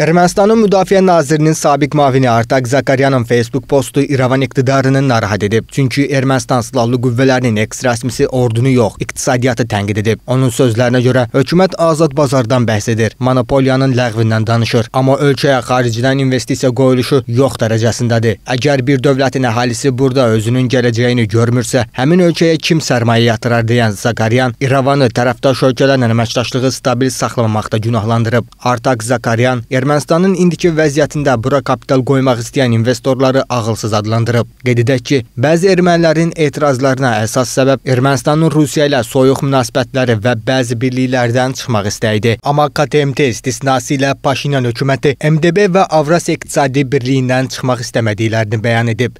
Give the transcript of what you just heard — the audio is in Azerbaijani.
Ermənistanın Müdafiə Nazirinin sabiq mavini Artak Zakaryanın Facebook postu İrəvan iqtidarını narahat edib. Çünki Ermənistan Silahlı Qüvvələrinin eks rəsmisi ordunu yox, iqtisadiyyatı tənqid edib. Onun sözlərinə görə hökumət azad bazardan bəhs edir, monopoliyanın ləğvindən danışır, amma ölkəyə xaricdən investisiya qoyuluşu yox dərəcəsindədir. Əgər bir dövlətin əhalisi burada özünün gələcəyini görmürsə, həmin ölkəyə kim sərmayə yatırar deyən Zakaryan İrəvanı tərəfdaş ölkələrlə əməkdaşlığı stabil saxlamamaqda günahlandırıb. Artak Zakaryan Ermənistan Ermənistanın indiki vəziyyətində bura kapital qoymaq istəyən investorları ağılsız adlandırıb. Qeyd edək ki, bəzi ermənilərin etirazlarına əsas səbəb Ermənistanın Rusiya ilə soyuq münasibətləri və bəzi birliklərdən çıxmaq istəyidir. Amma KTMT istisnası ilə Paşinyan hökuməti MDB və Avrasiya İqtisadi Birliyindən çıxmaq istəmədiklərini bəyan edib.